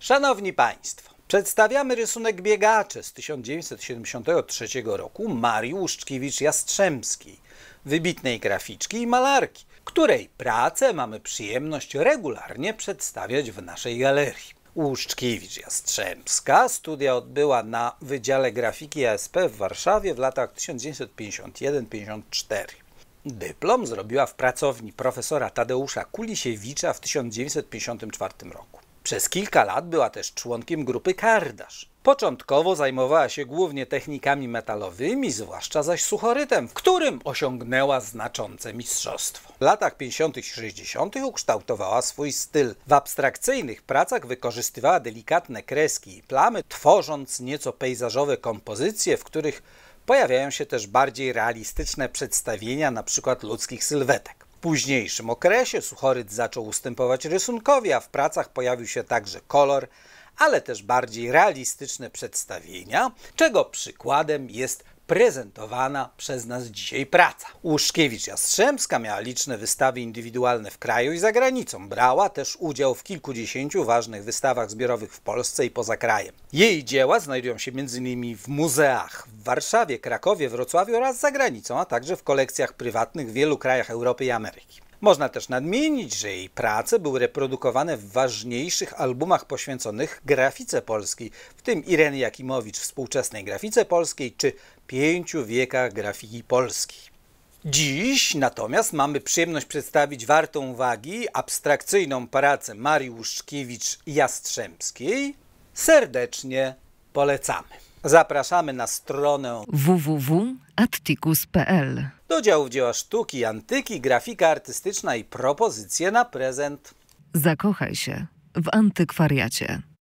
Szanowni Państwo, przedstawiamy rysunek biegaczy z 1973 roku Marii łuszczkiewicz jastrzębski wybitnej graficzki i malarki, której pracę mamy przyjemność regularnie przedstawiać w naszej galerii. Łuszczkiewicz Jastrzębska studia odbyła na Wydziale Grafiki ASP w Warszawie w latach 1951-54. Dyplom zrobiła w pracowni profesora Tadeusza Kulisiewicza w 1954 roku. Przez kilka lat była też członkiem grupy Kardasz. Początkowo zajmowała się głównie technikami metalowymi, zwłaszcza zaś suchorytem, w którym osiągnęła znaczące mistrzostwo. W latach 50. i 60. ukształtowała swój styl. W abstrakcyjnych pracach wykorzystywała delikatne kreski i plamy, tworząc nieco pejzażowe kompozycje, w których pojawiają się też bardziej realistyczne przedstawienia np. ludzkich sylwetek późniejszym okresie Suchoryt zaczął ustępować rysunkowi, a w pracach pojawił się także kolor, ale też bardziej realistyczne przedstawienia, czego przykładem jest prezentowana przez nas dzisiaj praca. Łuszkiewicz-Jastrzębska miała liczne wystawy indywidualne w kraju i za granicą. Brała też udział w kilkudziesięciu ważnych wystawach zbiorowych w Polsce i poza krajem. Jej dzieła znajdują się m.in. w muzeach w Warszawie, Krakowie, Wrocławiu oraz za granicą, a także w kolekcjach prywatnych w wielu krajach Europy i Ameryki. Można też nadmienić, że jej prace były reprodukowane w ważniejszych albumach poświęconych grafice polskiej, w tym Ireny Jakimowicz współczesnej grafice polskiej czy pięciu wiekach grafiki polskiej. Dziś natomiast mamy przyjemność przedstawić wartą uwagi abstrakcyjną pracę Marii Łuszkiewicz-Jastrzębskiej. Serdecznie polecamy. Zapraszamy na stronę www.atticus.pl do działów dzieła sztuki, antyki, grafika artystyczna i propozycje na prezent. Zakochaj się w antykwariacie.